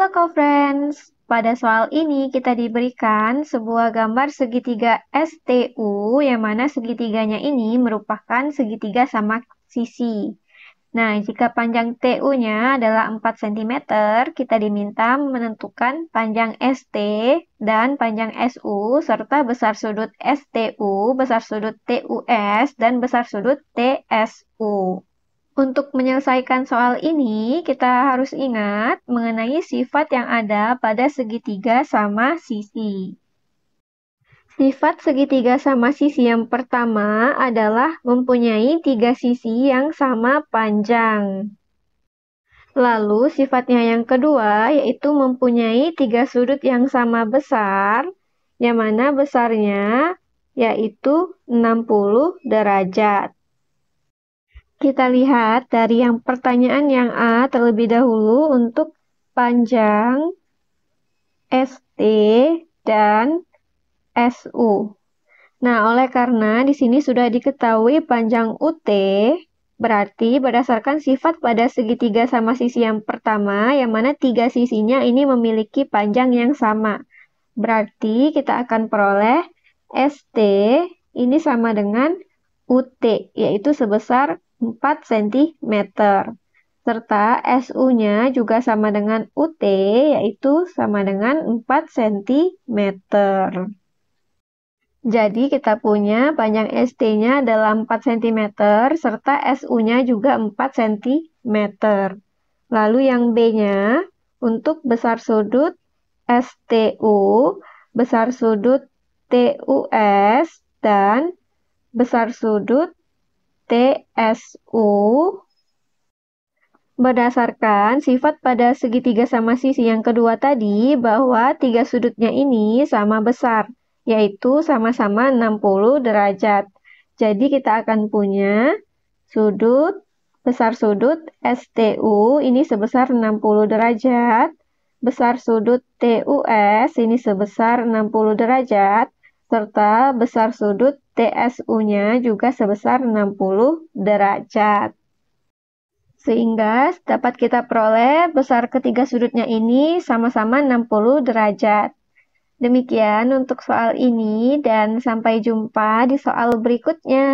Halo co-friends, pada soal ini kita diberikan sebuah gambar segitiga STU yang mana segitiganya ini merupakan segitiga sama sisi. Nah, jika panjang TU-nya adalah 4 cm, kita diminta menentukan panjang ST dan panjang SU serta besar sudut STU, besar sudut TUS, dan besar sudut TSU. Untuk menyelesaikan soal ini, kita harus ingat mengenai sifat yang ada pada segitiga sama sisi. Sifat segitiga sama sisi yang pertama adalah mempunyai tiga sisi yang sama panjang. Lalu sifatnya yang kedua yaitu mempunyai tiga sudut yang sama besar, yang mana besarnya yaitu 60 derajat. Kita lihat dari yang pertanyaan yang A terlebih dahulu untuk panjang ST dan SU. Nah, oleh karena di sini sudah diketahui panjang UT, berarti berdasarkan sifat pada segitiga sama sisi yang pertama, yang mana tiga sisinya ini memiliki panjang yang sama. Berarti kita akan peroleh ST ini sama dengan UT, yaitu sebesar 4 cm. Serta SU-nya juga sama dengan UT, yaitu sama dengan 4 cm. Jadi kita punya panjang ST-nya adalah 4 cm, serta SU-nya juga 4 cm. Lalu yang B-nya, untuk besar sudut STU, besar sudut TUS, dan besar sudut TSU berdasarkan sifat pada segitiga sama sisi yang kedua tadi bahwa tiga sudutnya ini sama besar, yaitu sama-sama 60 derajat. Jadi kita akan punya sudut besar sudut STU ini sebesar 60 derajat, besar sudut TUS ini sebesar 60 derajat, serta besar sudut TSU-nya juga sebesar 60 derajat. Sehingga dapat kita peroleh besar ketiga sudutnya ini sama-sama 60 derajat. Demikian untuk soal ini dan sampai jumpa di soal berikutnya.